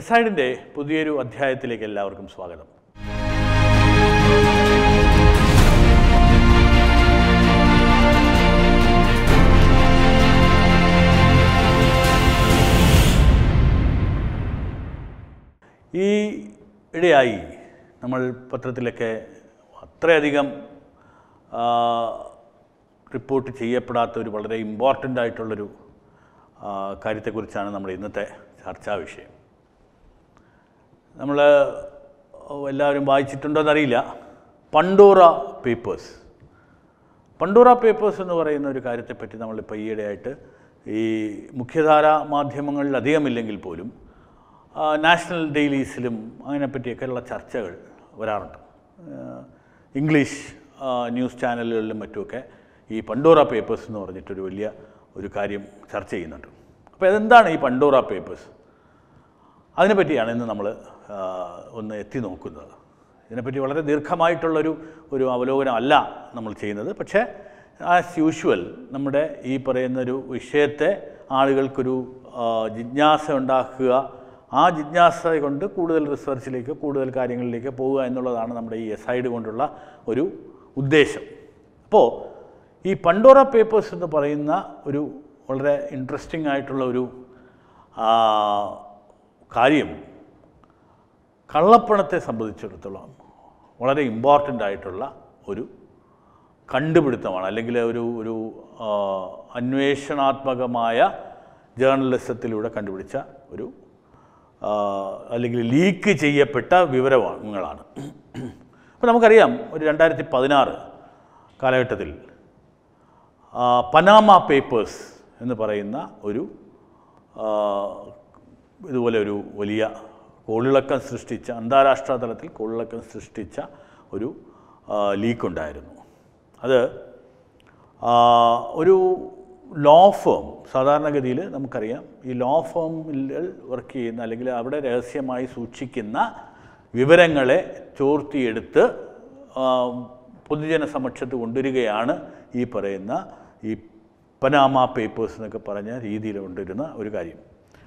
എസൈഡിൻ്റെ പുതിയൊരു അധ്യായത്തിലേക്ക് എല്ലാവർക്കും സ്വാഗതം ഈ ഇടയായി നമ്മൾ പത്രത്തിലൊക്കെ അത്രയധികം റിപ്പോർട്ട് ചെയ്യപ്പെടാത്ത ഒരു വളരെ ഇമ്പോർട്ടൻ്റ് ആയിട്ടുള്ളൊരു കാര്യത്തെക്കുറിച്ചാണ് നമ്മുടെ ഇന്നത്തെ ചർച്ചാ വിഷയം നമ്മൾ എല്ലാവരും വായിച്ചിട്ടുണ്ടോ എന്നറിയില്ല പണ്ടോറ പേപ്പേഴ്സ് പണ്ടോറ പേപ്പേഴ്സ് എന്ന് പറയുന്ന ഒരു കാര്യത്തെപ്പറ്റി നമ്മളിപ്പോൾ ഈയിടെയായിട്ട് ഈ മുഖ്യധാര മാധ്യമങ്ങളിൽ അധികമില്ലെങ്കിൽ പോലും നാഷണൽ ഡെയിലീസിലും അതിനെപ്പറ്റിയൊക്കെയുള്ള ചർച്ചകൾ വരാറുണ്ട് ഇംഗ്ലീഷ് ന്യൂസ് ചാനലുകളിലും മറ്റുമൊക്കെ ഈ പണ്ടോറ പേപ്പേഴ്സ് എന്ന് പറഞ്ഞിട്ടൊരു വലിയ ഒരു കാര്യം ചർച്ച ചെയ്യുന്നുണ്ട് അപ്പോൾ അതെന്താണ് ഈ പണ്ടോറ പേപ്പേഴ്സ് അതിനെപ്പറ്റിയാണ് ഇന്ന് നമ്മൾ ഒന്ന് എത്തി നോക്കുന്നത് ഇതിനെപ്പറ്റി വളരെ ദീർഘമായിട്ടുള്ളൊരു ഒരു അവലോകനം അല്ല നമ്മൾ ചെയ്യുന്നത് പക്ഷേ ആസ് യൂഷ്വൽ നമ്മുടെ ഈ പറയുന്നൊരു വിഷയത്തെ ആളുകൾക്കൊരു ജിജ്ഞാസ ഉണ്ടാക്കുക ആ ജിജ്ഞാസ കൊണ്ട് കൂടുതൽ റിസർച്ചിലേക്ക് കൂടുതൽ കാര്യങ്ങളിലേക്ക് പോവുക എന്നുള്ളതാണ് നമ്മുടെ ഈ എസൈഡ് കൊണ്ടുള്ള ഒരു ഉദ്ദേശം അപ്പോൾ ഈ പണ്ടോറ പേപ്പേഴ്സ് എന്ന് പറയുന്ന ഒരു വളരെ ഇൻട്രസ്റ്റിംഗ് ആയിട്ടുള്ള ഒരു കാര്യം കള്ളപ്പണത്തെ സംബന്ധിച്ചിടത്തോളം വളരെ ഇമ്പോർട്ടൻ്റ് ആയിട്ടുള്ള ഒരു കണ്ടുപിടുത്തമാണ് അല്ലെങ്കിൽ ഒരു ഒരു അന്വേഷണാത്മകമായ ജേർണലിസത്തിലൂടെ കണ്ടുപിടിച്ച ഒരു അല്ലെങ്കിൽ ലീക്ക് ചെയ്യപ്പെട്ട വിവരങ്ങളാണ് അപ്പോൾ നമുക്കറിയാം ഒരു രണ്ടായിരത്തി പതിനാറ് കാലഘട്ടത്തിൽ പനാമ പേപ്പേഴ്സ് എന്ന് പറയുന്ന ഒരു ഇതുപോലെ ഒരു വലിയ കോളിളക്കം സൃഷ്ടിച്ച അന്താരാഷ്ട്ര തലത്തിൽ കോളിളക്കം സൃഷ്ടിച്ച ഒരു ലീക്കുണ്ടായിരുന്നു അത് ഒരു ലോ ഫേം സാധാരണഗതിയിൽ നമുക്കറിയാം ഈ ലോ ഫേമിൽ വർക്ക് ചെയ്യുന്ന അല്ലെങ്കിൽ അവിടെ രഹസ്യമായി സൂക്ഷിക്കുന്ന വിവരങ്ങളെ ചോർത്തിയെടുത്ത് പൊതുജന സമക്ഷത്ത് കൊണ്ടുവരികയാണ് ഈ പറയുന്ന ഈ പനാമ പേപ്പേഴ്സ് എന്നൊക്കെ പറഞ്ഞ രീതിയിൽ കൊണ്ടുവരുന്ന ഒരു കാര്യം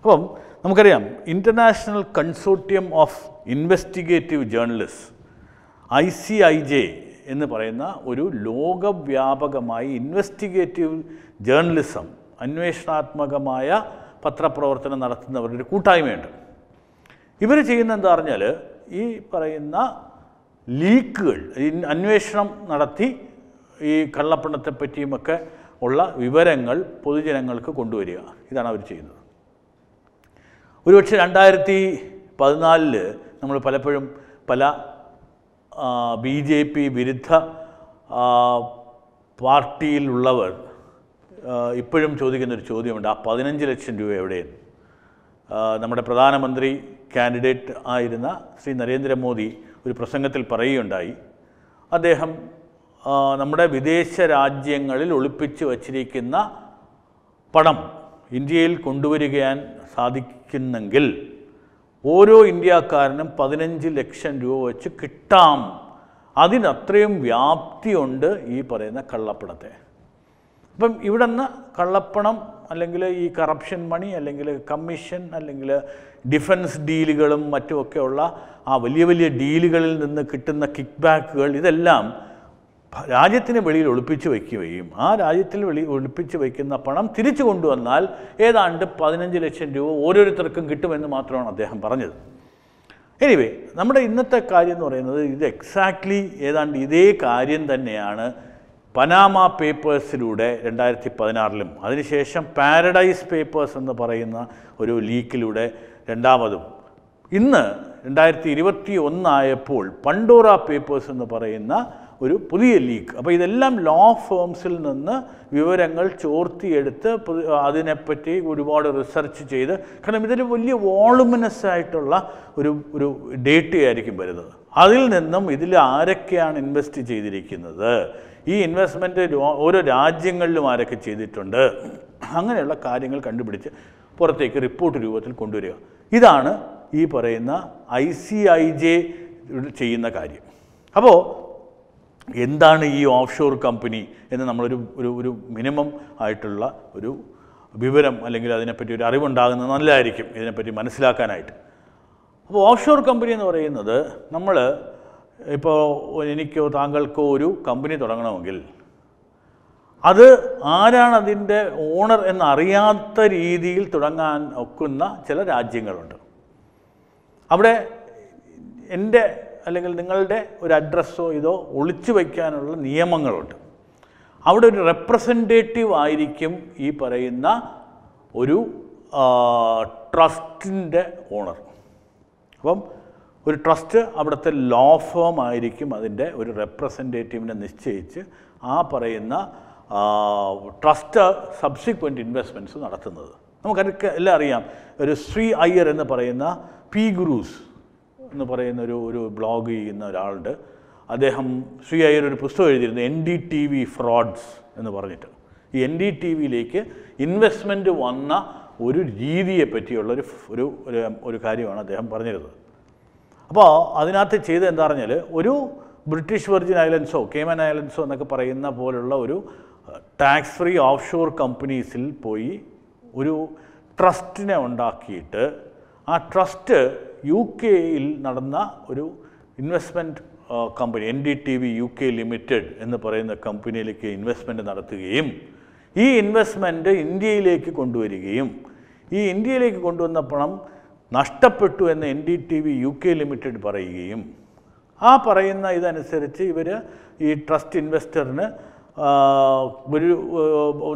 അപ്പം നമുക്കറിയാം international consortium of investigative journalist I C I J എന്ന് പറയുന്ന ഒരു ലോകവ്യാപകമായി ഇൻവെസ്റ്റിഗേറ്റീവ് ജേർണലിസം അന്വേഷണാത്മകമായ പത്രപ്രവർത്തനം നടത്തുന്നവരുടെ ഒരു കൂട്ടായ്മയുണ്ട് ഇവർ ചെയ്യുന്ന എന്താ പറഞ്ഞാൽ ഈ പറയുന്ന ലീക്കുകൾ അന്വേഷണം നടത്തി ഈ കള്ളപ്പണത്തെപ്പറ്റിയുമൊക്കെ ഉള്ള വിവരങ്ങൾ പൊതുജനങ്ങൾക്ക് കൊണ്ടുവരിക ഇതാണ് അവർ ചെയ്യുന്നത് ഒരുപക്ഷെ രണ്ടായിരത്തി പതിനാലില് നമ്മൾ പലപ്പോഴും പല ബി ജെ പി വിരുദ്ധ പാർട്ടിയിലുള്ളവർ ഇപ്പോഴും ചോദിക്കുന്നൊരു ചോദ്യമുണ്ട് ആ പതിനഞ്ച് ലക്ഷം രൂപ എവിടെയെന്ന് നമ്മുടെ പ്രധാനമന്ത്രി കാൻഡിഡേറ്റ് ആയിരുന്ന ശ്രീ നരേന്ദ്രമോദി ഒരു പ്രസംഗത്തിൽ പറയുകയുണ്ടായി അദ്ദേഹം നമ്മുടെ വിദേശ രാജ്യങ്ങളിൽ ഒളിപ്പിച്ച് വച്ചിരിക്കുന്ന പണം ഇന്ത്യയിൽ കൊണ്ടുവരികയാൻ സാധിക്കുന്നെങ്കിൽ ഓരോ ഇന്ത്യക്കാരനും പതിനഞ്ച് ലക്ഷം രൂപ വെച്ച് കിട്ടാം അതിനത്രയും വ്യാപ്തിയുണ്ട് ഈ പറയുന്ന കള്ളപ്പണത്തെ അപ്പം ഇവിടെ നിന്ന് കള്ളപ്പണം അല്ലെങ്കിൽ ഈ കറപ്ഷൻ മണി അല്ലെങ്കിൽ കമ്മീഷൻ അല്ലെങ്കിൽ ഡിഫൻസ് ഡീലുകളും മറ്റുമൊക്കെയുള്ള ആ വലിയ വലിയ ഡീലുകളിൽ നിന്ന് കിട്ടുന്ന കിക്ക് ബാക്കുകൾ ഇതെല്ലാം രാജ്യത്തിന് വെളിയിൽ ഒളിപ്പിച്ചു വയ്ക്കുകയും ആ രാജ്യത്തിൽ വെളി ഒളിപ്പിച്ചു വയ്ക്കുന്ന പണം തിരിച്ചു കൊണ്ടുവന്നാൽ ഏതാണ്ട് പതിനഞ്ച് ലക്ഷം രൂപ ഓരോരുത്തർക്കും കിട്ടുമെന്ന് മാത്രമാണ് അദ്ദേഹം പറഞ്ഞത് എനിവേ നമ്മുടെ ഇന്നത്തെ കാര്യം എന്ന് പറയുന്നത് ഇത് എക്സാക്ട്ലി ഏതാണ്ട് ഇതേ കാര്യം തന്നെയാണ് പനാമ പേപ്പേഴ്സിലൂടെ രണ്ടായിരത്തി പതിനാറിലും അതിനുശേഷം പാരഡൈസ് പേപ്പേഴ്സ് എന്ന് പറയുന്ന ഒരു ലീക്കിലൂടെ രണ്ടാമതും ഇന്ന് രണ്ടായിരത്തി ഇരുപത്തി ഒന്നായപ്പോൾ പണ്ടോറ പേപ്പേഴ്സ് എന്ന് പറയുന്ന ഒരു പുതിയ ലീക്ക് അപ്പോൾ ഇതെല്ലാം ലോ ഫേംസിൽ നിന്ന് വിവരങ്ങൾ ചോർത്തിയെടുത്ത് അതിനെപ്പറ്റി ഒരുപാട് റിസർച്ച് ചെയ്ത് കാരണം ഇതൊരു വലിയ വോളുമിനസ് ആയിട്ടുള്ള ഒരു ഒരു ഡേറ്റയായിരിക്കും വരുന്നത് അതിൽ നിന്നും ഇതിൽ ആരൊക്കെയാണ് ഇൻവെസ്റ്റ് ചെയ്തിരിക്കുന്നത് ഈ ഇൻവെസ്റ്റ്മെൻറ്റ് ഓരോ രാജ്യങ്ങളിലും ആരൊക്കെ ചെയ്തിട്ടുണ്ട് അങ്ങനെയുള്ള കാര്യങ്ങൾ കണ്ടുപിടിച്ച് പുറത്തേക്ക് റിപ്പോർട്ട് രൂപത്തിൽ കൊണ്ടുവരിക ഇതാണ് ഈ പറയുന്ന ഐ സി ഐ ജെ ചെയ്യുന്ന കാര്യം അപ്പോൾ എന്താണ് ഈ ഓഫ് ഷോർ കമ്പനി എന്ന് നമ്മളൊരു ഒരു ഒരു മിനിമം ആയിട്ടുള്ള ഒരു വിവരം അല്ലെങ്കിൽ അതിനെപ്പറ്റി ഒരു അറിവുണ്ടാകുന്നത് നല്ലതായിരിക്കും ഇതിനെപ്പറ്റി മനസ്സിലാക്കാനായിട്ട് അപ്പോൾ ഓഫ് ഷോർ കമ്പനി എന്ന് പറയുന്നത് നമ്മൾ ഇപ്പോൾ എനിക്കോ താങ്കൾക്കോ ഒരു കമ്പനി തുടങ്ങണമെങ്കിൽ അത് ആരാണ് ഓണർ എന്നറിയാത്ത രീതിയിൽ തുടങ്ങാൻ ഒക്കുന്ന ചില രാജ്യങ്ങളുണ്ട് അവിടെ എൻ്റെ അല്ലെങ്കിൽ നിങ്ങളുടെ ഒരു അഡ്രസ്സോ ഇതോ ഒളിച്ചു വയ്ക്കാനുള്ള നിയമങ്ങളുണ്ട് അവിടെ ഒരു റെപ്രസെൻറ്റേറ്റീവ് ആയിരിക്കും ഈ പറയുന്ന ഒരു ട്രസ്റ്റിൻ്റെ ഓണർ അപ്പം ഒരു ട്രസ്റ്റ് അവിടുത്തെ ലോ ഫേം ആയിരിക്കും അതിൻ്റെ ഒരു റെപ്രസെൻറ്റേറ്റീവിനെ നിശ്ചയിച്ച് ആ പറയുന്ന ട്രസ്റ്റ് സബ്സിക്വൻറ്റ് ഇൻവെസ്റ്റ്മെൻറ്റ്സ് നടത്തുന്നത് നമുക്കതൊക്കെ എല്ലാം അറിയാം ഒരു ശ്രീ അയ്യർ എന്ന് പറയുന്ന പി ഗുരൂസ് എന്ന് പറയുന്ന ഒരു ഒരു ബ്ലോഗ് ചെയ്യുന്ന ഒരാളുണ്ട് അദ്ദേഹം ശ്രീ അയ്യർ ഒരു പുസ്തകം എഴുതിയിരുന്നു N D T V frauds എന്ന് പറഞ്ഞിട്ട് ഈ എൻ ഡി ടി വിയിലേക്ക് ഇൻവെസ്റ്റ്മെൻറ്റ് വന്ന ഒരു രീതിയെ പറ്റിയുള്ള ഒരു ഒരു ഒരു കാര്യമാണ് അദ്ദേഹം പറഞ്ഞിരുന്നത് അപ്പോൾ അതിനകത്ത് ചെയ്ത് എന്താ പറഞ്ഞാൽ ഒരു ബ്രിട്ടീഷ് വെർജിൻ ഐലൻഡ്സോ കേമൻ ഐലൻഡ്സോ എന്നൊക്കെ പറയുന്ന പോലുള്ള ഒരു ടാക്സ് ഫ്രീ ഓഫ് ഷോർ കമ്പനീസിൽ പോയി ഒരു ട്രസ്റ്റിനെ ഉണ്ടാക്കിയിട്ട് ആ ട്രസ്റ്റ് യു കെയിൽ നടന്ന ഒരു investment company N D T V U K limited എന്ന് പറയുന്ന കമ്പനിയിലേക്ക് ഇൻവെസ്റ്റ്മെൻറ്റ് നടത്തുകയും ഈ ഇൻവെസ്റ്റ്മെൻറ്റ് ഇന്ത്യയിലേക്ക് കൊണ്ടുവരികയും ഈ ഇന്ത്യയിലേക്ക് കൊണ്ടുവന്ന പണം നഷ്ടപ്പെട്ടു എന്ന് N D T V U K limited പറയുകയും ആ പറയുന്ന ഇതനുസരിച്ച് ഇവർ ഈ ട്രസ്റ്റ് ഇൻവെസ്റ്ററിന് ഒരു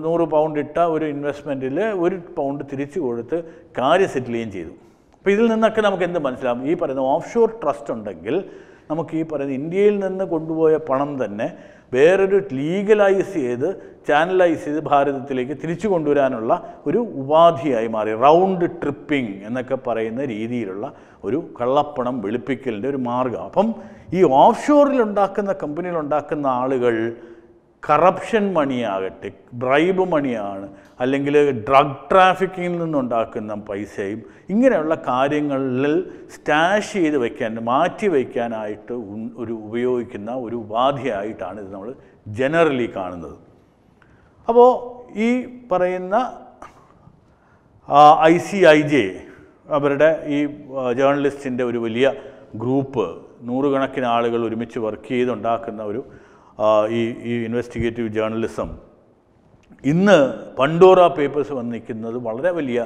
നൂറ് പൗണ്ട് ഇട്ട ഒരു ഇൻവെസ്റ്റ്മെൻറ്റിൽ ഒരു പൗണ്ട് തിരിച്ചു കൊടുത്ത് കാര്യം സെറ്റിൽ ചെയ്തു അപ്പോൾ ഇതിൽ നിന്നൊക്കെ നമുക്ക് എന്ത് മനസ്സിലാവും ഈ പറയുന്ന ഓഫ് ഷോർ ട്രസ്റ്റ് ഉണ്ടെങ്കിൽ നമുക്ക് ഈ പറയുന്ന ഇന്ത്യയിൽ നിന്ന് കൊണ്ടുപോയ പണം തന്നെ വേറൊരു ലീഗലൈസ് ചെയ്ത് ചാനലൈസ് ചെയ്ത് ഭാരതത്തിലേക്ക് തിരിച്ചു കൊണ്ടുവരാനുള്ള ഒരു ഉപാധിയായി മാറി റൗണ്ട് ട്രിപ്പിംഗ് എന്നൊക്കെ പറയുന്ന രീതിയിലുള്ള ഒരു കള്ളപ്പണം വെളുപ്പിക്കലിൻ്റെ ഒരു മാർഗം അപ്പം ഈ ഓഫ് ഷോറിൽ ഉണ്ടാക്കുന്ന കമ്പനിയിൽ ഉണ്ടാക്കുന്ന ആളുകൾ കറപ്ഷൻ മണിയാകട്ടെ ബ്രൈബ് മണിയാണ് അല്ലെങ്കിൽ ഡ്രഗ് ട്രാഫിക്കിങ്ങിൽ നിന്നുണ്ടാക്കുന്ന പൈസയും ഇങ്ങനെയുള്ള കാര്യങ്ങളിൽ സ്റ്റാഷ് ചെയ്ത് വയ്ക്കാൻ മാറ്റി വയ്ക്കാനായിട്ട് ഒരു ഉപയോഗിക്കുന്ന ഒരു ഉപാധിയായിട്ടാണ് ഇത് നമ്മൾ ജനറലി കാണുന്നത് അപ്പോൾ ഈ പറയുന്ന ഐ സി ഐ ജെ അവരുടെ ഈ ജേർണലിസ്റ്റിൻ്റെ ഒരു വലിയ ഗ്രൂപ്പ് നൂറുകണക്കിന് ആളുകൾ ഒരുമിച്ച് വർക്ക് ചെയ്തുണ്ടാക്കുന്ന ഒരു ഈ ഈ ഇൻവെസ്റ്റിഗേറ്റീവ് ജേർണലിസം ഇന്ന് പണ്ടോറ പേപ്പേഴ്സ് വന്ന് നിൽക്കുന്നത് വളരെ വലിയ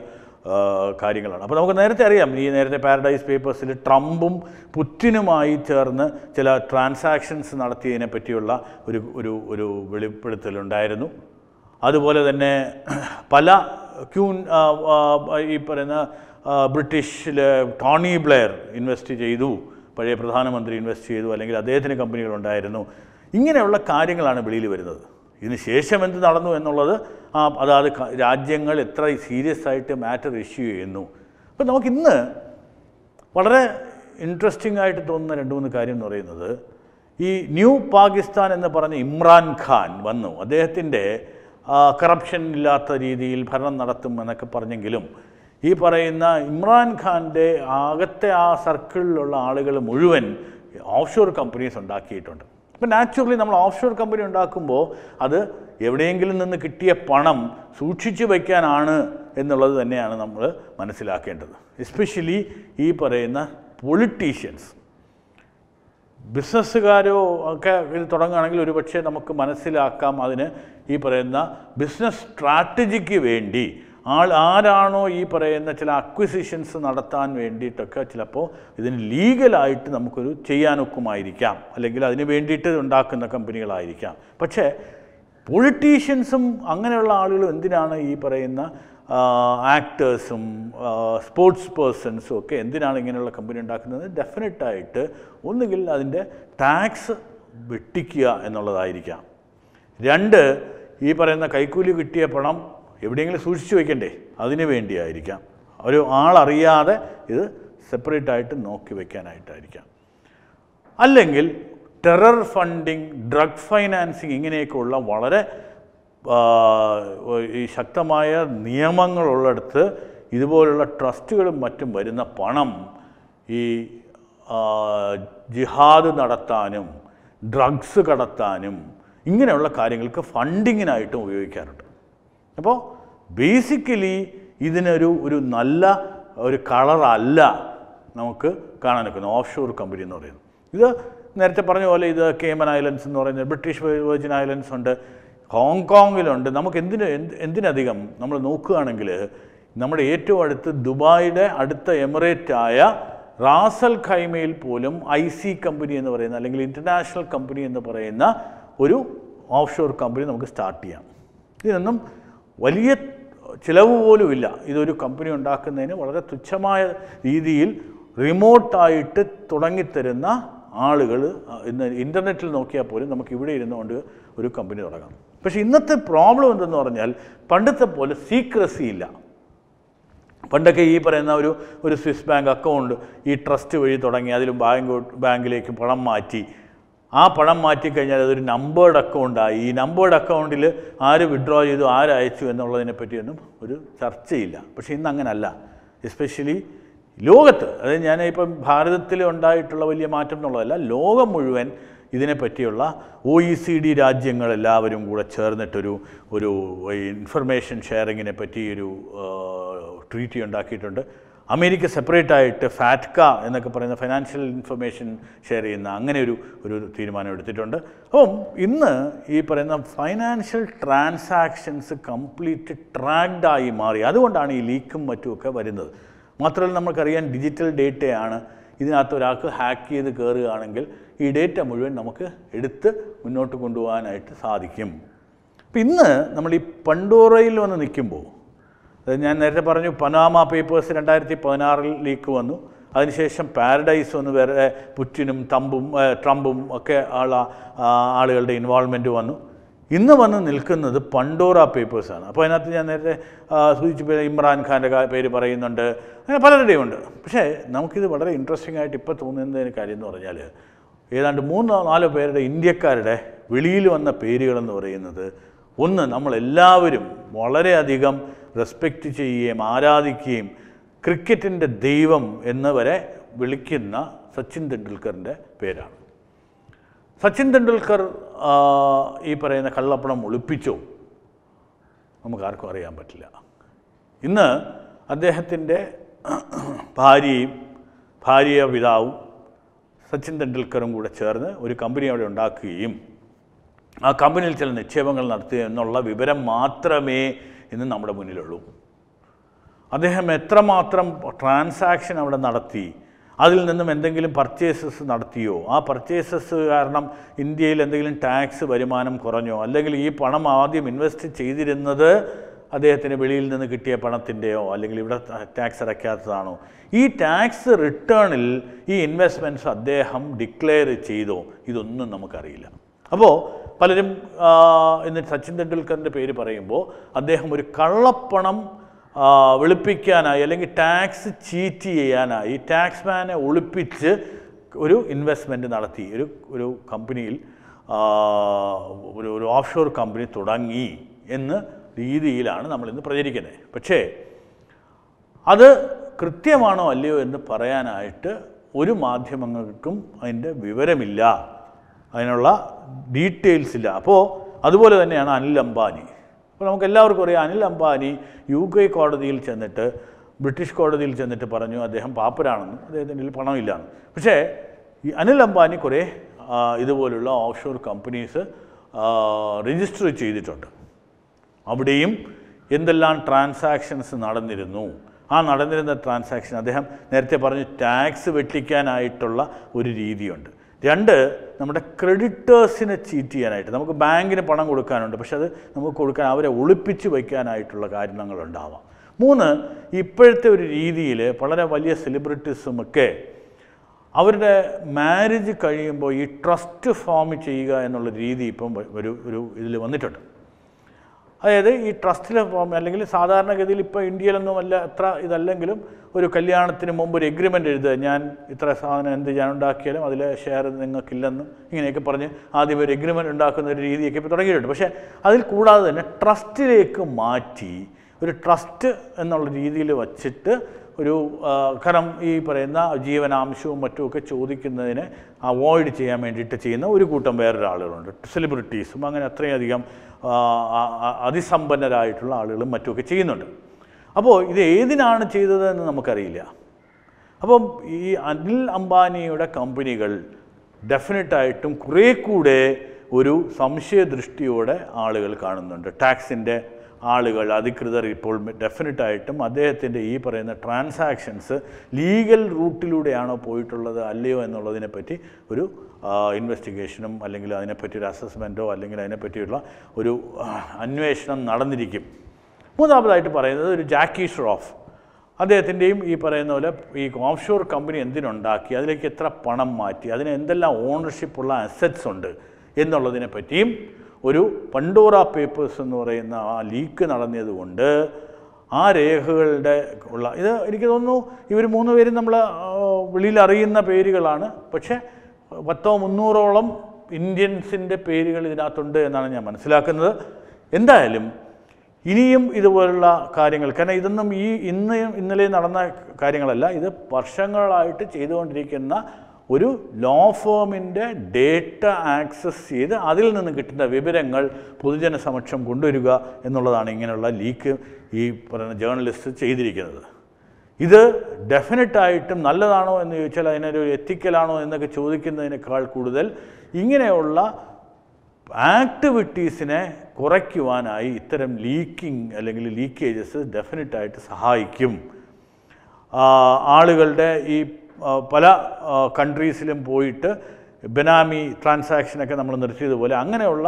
കാര്യങ്ങളാണ് അപ്പോൾ നമുക്ക് നേരത്തെ അറിയാം ഈ നേരത്തെ പാരഡൈസ് പേപ്പേഴ്സിൽ ട്രംപും പുറ്റിനുമായി ചേർന്ന് ചില ട്രാൻസാക്ഷൻസ് നടത്തിയതിനെ പറ്റിയുള്ള ഒരു ഒരു ഒരു വെളിപ്പെടുത്തലുണ്ടായിരുന്നു അതുപോലെ തന്നെ പല ക്യൂൻ ഈ പറയുന്ന ബ്രിട്ടീഷിലെ ടോണി ബ്ലെയർ ഇൻവെസ്റ്റ് ചെയ്തു പഴയ പ്രധാനമന്ത്രി ഇൻവെസ്റ്റ് ചെയ്തു അല്ലെങ്കിൽ അദ്ദേഹത്തിന് കമ്പനികളുണ്ടായിരുന്നു ഇങ്ങനെയുള്ള കാര്യങ്ങളാണ് വെളിയിൽ വരുന്നത് ഇതിന് ശേഷം എന്ത് നടന്നു എന്നുള്ളത് ആ അതായത് രാജ്യങ്ങൾ എത്ര സീരിയസ് ആയിട്ട് മാറ്റർ ഇഷ്യൂ ചെയ്യുന്നു അപ്പം നമുക്കിന്ന് വളരെ ഇൻട്രസ്റ്റിംഗ് ആയിട്ട് തോന്നുന്ന രണ്ട് മൂന്ന് കാര്യം എന്ന് പറയുന്നത് ഈ ന്യൂ പാകിസ്ഥാൻ എന്ന് പറഞ്ഞ ഇമ്രാൻ ഖാൻ വന്നു അദ്ദേഹത്തിൻ്റെ കറപ്ഷൻ ഇല്ലാത്ത രീതിയിൽ ഭരണം നടത്തും എന്നൊക്കെ പറഞ്ഞെങ്കിലും ഈ പറയുന്ന ഇമ്രാൻ ഖാൻ്റെ അകത്തെ ആ സർക്കിളിലുള്ള ആളുകൾ മുഴുവൻ ഓഫ്ഷോർ കമ്പനീസ് ഉണ്ടാക്കിയിട്ടുണ്ട് ഇപ്പം നാച്ചുറലി നമ്മൾ ഓഫ് ഷോർ കമ്പനി ഉണ്ടാക്കുമ്പോൾ അത് എവിടെയെങ്കിലും നിന്ന് കിട്ടിയ പണം സൂക്ഷിച്ചു വയ്ക്കാനാണ് എന്നുള്ളത് തന്നെയാണ് നമ്മൾ മനസ്സിലാക്കേണ്ടത് എസ്പെഷ്യലി ഈ പറയുന്ന പൊളിറ്റീഷ്യൻസ് ബിസിനസ്സുകാരോ ഒക്കെ ഇത് തുടങ്ങുകയാണെങ്കിൽ ഒരുപക്ഷെ നമുക്ക് മനസ്സിലാക്കാം അതിന് ഈ പറയുന്ന ബിസിനസ് സ്ട്രാറ്റജിക്ക് വേണ്ടി ആൾ ആരാണോ ഈ പറയുന്ന ചില അക്വിസിഷൻസ് നടത്താൻ വേണ്ടിയിട്ടൊക്കെ ചിലപ്പോൾ ഇതിന് ലീഗലായിട്ട് നമുക്കൊരു ചെയ്യാനൊക്കുമായിരിക്കാം അല്ലെങ്കിൽ അതിന് വേണ്ടിയിട്ട് ഉണ്ടാക്കുന്ന കമ്പനികളായിരിക്കാം പക്ഷേ പൊളിറ്റീഷ്യൻസും അങ്ങനെയുള്ള ആളുകളും എന്തിനാണ് ഈ പറയുന്ന ആക്ടേഴ്സും സ്പോർട്സ് പേഴ്സൺസും ഒക്കെ എന്തിനാണ് ഇങ്ങനെയുള്ള കമ്പനി ഉണ്ടാക്കുന്നത് ഡെഫിനറ്റായിട്ട് ഒന്നുകിൽ അതിൻ്റെ ടാക്സ് വെട്ടിക്കുക എന്നുള്ളതായിരിക്കാം രണ്ട് ഈ പറയുന്ന കൈക്കൂലി കിട്ടിയ പണം എവിടെയെങ്കിലും സൂക്ഷിച്ചു വയ്ക്കണ്ടേ അതിന് വേണ്ടിയായിരിക്കാം ഒരു ആളറിയാതെ ഇത് സെപ്പറേറ്റ് ആയിട്ട് നോക്കി വയ്ക്കാനായിട്ടായിരിക്കാം അല്ലെങ്കിൽ ടെറർ ഫണ്ടിങ് ഡ്രഗ് ഫൈനാൻസിങ് ഇങ്ങനെയൊക്കെയുള്ള വളരെ ഈ ശക്തമായ നിയമങ്ങളുള്ളിടത്ത് ഇതുപോലുള്ള ട്രസ്റ്റുകളും മറ്റും വരുന്ന പണം ഈ ജിഹാദ് നടത്താനും ഡ്രഗ്സ് കടത്താനും ഇങ്ങനെയുള്ള കാര്യങ്ങൾക്ക് ഫണ്ടിങ്ങിനായിട്ടും ഉപയോഗിക്കാറുണ്ട് അപ്പോൾ ബേസിക്കലി ഇതിനൊരു ഒരു നല്ല ഒരു കളറല്ല നമുക്ക് കാണാൻ നിൽക്കുന്നത് ഓഫ് ഷോർ കമ്പനി എന്ന് പറയുന്നത് ഇത് നേരത്തെ പറഞ്ഞ പോലെ ഇത് കേമൻ ഐലൻഡ്സ് എന്ന് പറയുന്നത് ബ്രിട്ടീഷ് വെർജിൻ ഐലൻഡ്സ് ഉണ്ട് ഹോങ്കോങ്ങിലുണ്ട് നമുക്ക് എന്തിന് എന്ത് എന്തിനധികം നമ്മൾ നോക്കുകയാണെങ്കിൽ നമ്മുടെ ഏറ്റവും അടുത്ത് ദുബായിയുടെ അടുത്ത എമിറേറ്റായ റാസൽ ഖൈമയിൽ പോലും ഐ സി കമ്പനി എന്ന് പറയുന്ന അല്ലെങ്കിൽ ഇൻ്റർനാഷണൽ കമ്പനി എന്ന് പറയുന്ന ഒരു ഓഫ് ഷോർ കമ്പനി നമുക്ക് സ്റ്റാർട്ട് ചെയ്യാം ഇതിനൊന്നും വലിയ ചിലവ് പോലുമില്ല ഇതൊരു കമ്പനി ഉണ്ടാക്കുന്നതിന് വളരെ തുച്ഛമായ രീതിയിൽ റിമോട്ടായിട്ട് തുടങ്ങിത്തരുന്ന ആളുകൾ ഇന്ന് ഇൻ്റർനെറ്റിൽ നോക്കിയാൽ പോലും നമുക്ക് ഇവിടെ ഇരുന്നുകൊണ്ട് ഒരു കമ്പനി തുടങ്ങാം പക്ഷേ ഇന്നത്തെ പ്രോബ്ലം എന്തെന്ന് പറഞ്ഞാൽ പണ്ടത്തെ പോലെ സീക്രസി ഇല്ല പണ്ടൊക്കെ ഈ പറയുന്ന ഒരു ഒരു സ്വിസ് ബാങ്ക് അക്കൗണ്ട് ഈ ട്രസ്റ്റ് വഴി തുടങ്ങി അതിലും ബാങ്ക് ബാങ്കിലേക്ക് പണം മാറ്റി ആ പണം മാറ്റിക്കഴിഞ്ഞാൽ അതൊരു നമ്പേർഡ് അക്കൗണ്ടായി ഈ നമ്പേർഡ് അക്കൗണ്ടിൽ ആര് വിഡ്രോ ചെയ്തു ആര് അയച്ചു എന്നുള്ളതിനെ പറ്റിയൊന്നും ഒരു ചർച്ചയില്ല പക്ഷേ ഇന്ന് അങ്ങനല്ല എസ്പെഷ്യലി ലോകത്ത് അതായത് ഞാൻ ഇപ്പം ഭാരതത്തിൽ ഉണ്ടായിട്ടുള്ള വലിയ മാറ്റം എന്നുള്ളതല്ല ലോകം മുഴുവൻ ഇതിനെപ്പറ്റിയുള്ള ഒ ഇ സി ഡി രാജ്യങ്ങൾ എല്ലാവരും കൂടെ ചേർന്നിട്ടൊരു ഒരു ഇൻഫർമേഷൻ ഷെയറിങ്ങിനെ പറ്റി ഒരു ട്രീറ്റി ഉണ്ടാക്കിയിട്ടുണ്ട് അമേരിക്ക സെപ്പറേറ്റ് ആയിട്ട് ഫാറ്റ്ക എന്നൊക്കെ പറയുന്ന ഫൈനാൻഷ്യൽ ഇൻഫർമേഷൻ ഷെയർ ചെയ്യുന്ന അങ്ങനെ ഒരു ഒരു തീരുമാനം എടുത്തിട്ടുണ്ട് അപ്പം ഇന്ന് ഈ പറയുന്ന ഫൈനാൻഷ്യൽ ട്രാൻസാക്ഷൻസ് കംപ്ലീറ്റ് ട്രാക്ഡായി മാറി അതുകൊണ്ടാണ് ഈ ലീക്കും മറ്റുമൊക്കെ വരുന്നത് മാത്രമല്ല നമുക്കറിയാൻ ഡിജിറ്റൽ ഡേറ്റയാണ് ഇതിനകത്ത് ഒരാൾക്ക് ഹാക്ക് ചെയ്ത് കയറുകയാണെങ്കിൽ ഈ ഡേറ്റ മുഴുവൻ നമുക്ക് എടുത്ത് മുന്നോട്ട് കൊണ്ടുപോകാനായിട്ട് സാധിക്കും അപ്പം ഇന്ന് നമ്മൾ ഈ പണ്ടോറയിൽ വന്ന് നിൽക്കുമ്പോൾ ഞാൻ നേരത്തെ പറഞ്ഞു പനാമ പേപ്പേഴ്സ് രണ്ടായിരത്തി പതിനാറിൽ ലീക്ക് വന്നു അതിനുശേഷം പാരഡൈസ് വന്നു വേറെ പുറ്റിനും തമ്പും ട്രംപും ഒക്കെ ഉള്ള ആളുകളുടെ ഇൻവോൾവ്മെൻറ്റ് വന്നു ഇന്ന് വന്ന് നിൽക്കുന്നത് പണ്ടോറ പേപ്പേഴ്സാണ് അപ്പോൾ അതിനകത്ത് ഞാൻ നേരത്തെ സൂചിപ്പിച്ച ഇമ്രാൻഖാൻ്റെ പേര് പറയുന്നുണ്ട് അങ്ങനെ പലരുടെയും ഉണ്ട് പക്ഷേ നമുക്കിത് വളരെ ഇൻട്രസ്റ്റിംഗ് ആയിട്ട് ഇപ്പോൾ തോന്നുന്നതിന് കാര്യം എന്ന് പറഞ്ഞാൽ ഏതാണ്ട് മൂന്നോ നാലോ പേരുടെ ഇന്ത്യക്കാരുടെ വെളിയിൽ വന്ന പേരുകളെന്ന് പറയുന്നത് ഒന്ന് നമ്മളെല്ലാവരും വളരെയധികം റെസ്പെക്റ്റ് ചെയ്യുകയും ആരാധിക്കുകയും ക്രിക്കറ്റിൻ്റെ ദൈവം എന്ന് വരെ വിളിക്കുന്ന സച്ചിൻ തെണ്ടുൽക്കറിൻ്റെ പേരാണ് സച്ചിൻ തെണ്ടുൽക്കർ ഈ പറയുന്ന കള്ളപ്പണം ഒളിപ്പിച്ചോ നമുക്കാർക്കും അറിയാൻ പറ്റില്ല ഇന്ന് അദ്ദേഹത്തിൻ്റെ ഭാര്യയും ഭാര്യ പിതാവും സച്ചിൻ തെണ്ടുൽക്കറും കൂടെ ചേർന്ന് ഒരു കമ്പനി അവിടെ ഉണ്ടാക്കുകയും ആ കമ്പനിയിൽ ചില നിക്ഷേപങ്ങൾ നടത്തുക എന്നുള്ള വിവരം മാത്രമേ ഇന്ന് നമ്മുടെ മുന്നിലുള്ളൂ അദ്ദേഹം എത്രമാത്രം ട്രാൻസാക്ഷൻ അവിടെ നടത്തി അതിൽ നിന്നും എന്തെങ്കിലും പർച്ചേസസ് നടത്തിയോ ആ പർച്ചേസസ് കാരണം ഇന്ത്യയിൽ എന്തെങ്കിലും ടാക്സ് വരുമാനം കുറഞ്ഞോ അല്ലെങ്കിൽ ഈ പണം ആദ്യം ഇൻവെസ്റ്റ് ചെയ്തിരുന്നത് അദ്ദേഹത്തിന് വെളിയിൽ നിന്ന് കിട്ടിയ പണത്തിൻ്റെയോ അല്ലെങ്കിൽ ഇവിടെ ടാക്സ് അടയ്ക്കാത്തതാണോ ഈ ടാക്സ് റിട്ടേണിൽ ഈ ഇൻവെസ്റ്റ്മെൻറ്റ്സ് അദ്ദേഹം ഡിക്ലെയർ ചെയ്തോ ഇതൊന്നും നമുക്കറിയില്ല അപ്പോൾ പലരും ഇന്ന് സച്ചിൻ തെണ്ടുൽക്കറിൻ്റെ പേര് പറയുമ്പോൾ അദ്ദേഹം ഒരു കള്ളപ്പണം വെളുപ്പിക്കാനായി അല്ലെങ്കിൽ ടാക്സ് ചീറ്റ് ചെയ്യാനായി ടാക്സ് മാനെ ഒളിപ്പിച്ച് ഒരു ഇൻവെസ്റ്റ്മെൻറ്റ് നടത്തി ഒരു ഒരു കമ്പനിയിൽ ഒരു ഒരു ഓഫ്ഷോർ കമ്പനി തുടങ്ങി എന്ന രീതിയിലാണ് നമ്മളിന്ന് പ്രചരിക്കുന്നത് പക്ഷേ അത് കൃത്യമാണോ അല്ലയോ എന്ന് പറയാനായിട്ട് ഒരു മാധ്യമങ്ങൾക്കും അതിൻ്റെ വിവരമില്ല അതിനുള്ള ഡീറ്റെയിൽസ് ഇല്ല അപ്പോൾ അതുപോലെ തന്നെയാണ് അനിൽ അംബാനി അപ്പോൾ നമുക്ക് എല്ലാവർക്കും അറിയാം അനിൽ അംബാനി യു കെ കോടതിയിൽ ചെന്നിട്ട് ബ്രിട്ടീഷ് കോടതിയിൽ ചെന്നിട്ട് പറഞ്ഞു അദ്ദേഹം പാപ്പരാണെന്ന് അദ്ദേഹത്തിൻ്റെ പണമില്ലാന്ന് പക്ഷേ ഈ അനിൽ അംബാനി കുറേ ഇതുപോലുള്ള ഓഫ്ഷോർ കമ്പനീസ് രജിസ്റ്റർ ചെയ്തിട്ടുണ്ട് അവിടെയും എന്തെല്ലാം ട്രാൻസാക്ഷൻസ് നടന്നിരുന്നു ആ നടന്നിരുന്ന ട്രാൻസാക്ഷൻ അദ്ദേഹം നേരത്തെ പറഞ്ഞു ടാക്സ് വെട്ടിക്കാനായിട്ടുള്ള ഒരു രീതിയുണ്ട് രണ്ട് നമ്മുടെ ക്രെഡിറ്റേഴ്സിനെ ചീറ്റ് ചെയ്യാനായിട്ട് നമുക്ക് ബാങ്കിന് പണം കൊടുക്കാനുണ്ട് പക്ഷെ അത് നമുക്ക് കൊടുക്കാൻ അവരെ ഒളിപ്പിച്ച് വയ്ക്കാനായിട്ടുള്ള കാരണങ്ങളുണ്ടാവാം മൂന്ന് ഇപ്പോഴത്തെ ഒരു രീതിയിൽ വളരെ വലിയ സെലിബ്രിറ്റീസുമൊക്കെ അവരുടെ മാരേജ് കഴിയുമ്പോൾ ഈ ട്രസ്റ്റ് ഫോം ചെയ്യുക എന്നുള്ള രീതി ഇപ്പം ഒരു ഒരു ഇതിൽ വന്നിട്ടുണ്ട് അതായത് ഈ ട്രസ്റ്റിലെ അല്ലെങ്കിൽ സാധാരണഗതിയിൽ ഇപ്പോൾ ഇന്ത്യയിലൊന്നും അല്ല എത്ര ഇതല്ലെങ്കിലും ഒരു കല്യാണത്തിന് മുമ്പ് ഒരു എഗ്രിമെൻ്റ് എഴുതുക ഞാൻ ഇത്ര സാധനം എന്ത് ഞാൻ ഉണ്ടാക്കിയാലും അതിലെ ഷെയർ നിങ്ങൾക്കില്ലെന്നും ഇങ്ങനെയൊക്കെ പറഞ്ഞ് ആദ്യം ഒരു എഗ്രിമെൻ്റ് ഉണ്ടാക്കുന്ന ഒരു രീതിയൊക്കെ ഇപ്പോൾ തുടങ്ങിയിട്ടുണ്ട് പക്ഷേ അതിൽ കൂടാതെ തന്നെ ട്രസ്റ്റിലേക്ക് മാറ്റി ഒരു ട്രസ്റ്റ് എന്നുള്ള രീതിയിൽ വച്ചിട്ട് ഒരു കാരണം ഈ പറയുന്ന ജീവനാംശവും മറ്റുമൊക്കെ ചോദിക്കുന്നതിനെ അവോയ്ഡ് ചെയ്യാൻ വേണ്ടിയിട്ട് ചെയ്യുന്ന ഒരു കൂട്ടം വേറൊരാളുകളുണ്ട് ആളുകളുണ്ട് സെലിബ്രിറ്റീസും അങ്ങനെ അത്രയധികം അതിസമ്പന്നരായിട്ടുള്ള ആളുകളും മറ്റുമൊക്കെ ചെയ്യുന്നുണ്ട് അപ്പോൾ ഇത് ഏതിനാണ് ചെയ്തതെന്ന് നമുക്കറിയില്ല അപ്പം ഈ അനിൽ അംബാനിയുടെ കമ്പനികൾ ഡെഫിനറ്റായിട്ടും കുറേ കൂടെ ഒരു സംശയദൃഷ്ടിയോടെ ആളുകൾ കാണുന്നുണ്ട് ടാക്സിൻ്റെ ആളുകൾ അധികൃതർ ഇപ്പോൾ ഡെഫിനറ്റായിട്ടും അദ്ദേഹത്തിൻ്റെ ഈ പറയുന്ന ട്രാൻസാക്ഷൻസ് ലീഗൽ റൂട്ടിലൂടെയാണോ പോയിട്ടുള്ളത് അല്ലയോ എന്നുള്ളതിനെ പറ്റി ഒരു ഇൻവെസ്റ്റിഗേഷനും അല്ലെങ്കിൽ അതിനെപ്പറ്റി ഒരു അസസ്മെൻറ്റോ അല്ലെങ്കിൽ അതിനെപ്പറ്റിയുള്ള ഒരു അന്വേഷണം നടന്നിരിക്കും മൂന്നാമതായിട്ട് പറയുന്നത് ഒരു ജാക്കി ഷ്രോഫ് അദ്ദേഹത്തിൻ്റെയും ഈ പറയുന്ന പോലെ ഈ ഓഫ്ഷോർ കമ്പനി എന്തിനുണ്ടാക്കി അതിലേക്ക് എത്ര പണം മാറ്റി അതിന് എന്തെല്ലാം ഓണർഷിപ്പുള്ള അസറ്റ്സ് ഉണ്ട് എന്നുള്ളതിനെ പറ്റിയും ഒരു പണ്ടോറ പേപ്പേഴ്സ് എന്ന് പറയുന്ന ആ ലീക്ക് നടന്നതുകൊണ്ട് ആ രേഖകളുടെ ഉള്ള ഇത് എനിക്ക് തോന്നുന്നു ഇവർ മൂന്ന് പേരും നമ്മൾ വെളിയിൽ അറിയുന്ന പേരുകളാണ് പക്ഷേ പത്തോ മുന്നൂറോളം ഇന്ത്യൻസിൻ്റെ പേരുകൾ ഇതിനകത്തുണ്ട് എന്നാണ് ഞാൻ മനസ്സിലാക്കുന്നത് എന്തായാലും ഇനിയും ഇതുപോലുള്ള കാര്യങ്ങൾ കാരണം ഇതൊന്നും ഈ ഇന്ന് ഇന്നലെ നടന്ന കാര്യങ്ങളല്ല ഇത് വർഷങ്ങളായിട്ട് ചെയ്തുകൊണ്ടിരിക്കുന്ന ഒരു ലോ ഫോമിൻ്റെ ഡേറ്റ ആക്സസ് ചെയ്ത് അതിൽ നിന്ന് കിട്ടുന്ന വിവരങ്ങൾ പൊതുജന സമക്ഷം കൊണ്ടുവരിക എന്നുള്ളതാണ് ഇങ്ങനെയുള്ള ലീക്ക് ഈ പറയുന്ന ജേർണലിസ്റ്റ് ചെയ്തിരിക്കുന്നത് ഇത് ഡെഫിനറ്റായിട്ടും നല്ലതാണോ എന്ന് ചോദിച്ചാൽ അതിനൊരു എത്തിക്കലാണോ എന്നൊക്കെ ചോദിക്കുന്നതിനേക്കാൾ കൂടുതൽ ഇങ്ങനെയുള്ള ആക്ടിവിറ്റീസിനെ കുറയ്ക്കുവാനായി ഇത്തരം ലീക്കിംഗ് അല്ലെങ്കിൽ ലീക്കേജസ് ഡെഫിനറ്റായിട്ട് സഹായിക്കും ആളുകളുടെ ഈ പല കൺട്രീസിലും പോയിട്ട് ബെനാമി ട്രാൻസാക്ഷനൊക്കെ നമ്മൾ നിർത്തിയതുപോലെ അങ്ങനെയുള്ള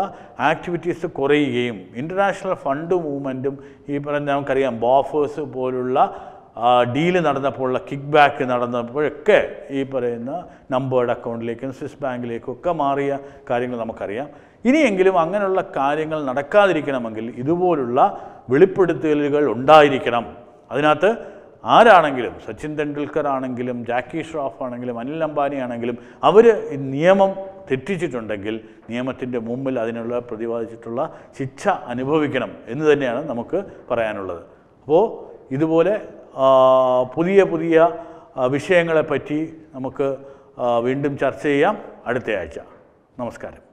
ആക്ടിവിറ്റീസ് കുറയുകയും ഇൻ്റർനാഷണൽ ഫണ്ട് മൂവ്മെൻറ്റും ഈ പറഞ്ഞ നമുക്കറിയാം ബോഫേഴ്സ് പോലുള്ള ഡീല് നടന്നപ്പോഴുള്ള കിക്ക് ബാക്ക് നടന്നപ്പോഴൊക്കെ ഈ പറയുന്ന നമ്പേർഡ് അക്കൗണ്ടിലേക്കും സ്വിസ് ബാങ്കിലേക്കും ഒക്കെ മാറിയ കാര്യങ്ങൾ നമുക്കറിയാം ഇനിയെങ്കിലും അങ്ങനെയുള്ള കാര്യങ്ങൾ നടക്കാതിരിക്കണമെങ്കിൽ ഇതുപോലുള്ള വെളിപ്പെടുത്തലുകൾ ഉണ്ടായിരിക്കണം അതിനകത്ത് ആരാണെങ്കിലും സച്ചിൻ തെണ്ടുൽക്കർ ആണെങ്കിലും ജാക്കി ഷ്രോഫ് ആണെങ്കിലും അനിൽ അംബാനി ആണെങ്കിലും അവർ നിയമം തെറ്റിച്ചിട്ടുണ്ടെങ്കിൽ നിയമത്തിൻ്റെ മുമ്പിൽ അതിനുള്ള പ്രതിപാദിച്ചിട്ടുള്ള ശിക്ഷ അനുഭവിക്കണം എന്ന് തന്നെയാണ് നമുക്ക് പറയാനുള്ളത് അപ്പോൾ ഇതുപോലെ പുതിയ പുതിയ വിഷയങ്ങളെപ്പറ്റി നമുക്ക് വീണ്ടും ചർച്ച ചെയ്യാം അടുത്തയാഴ്ച നമസ്കാരം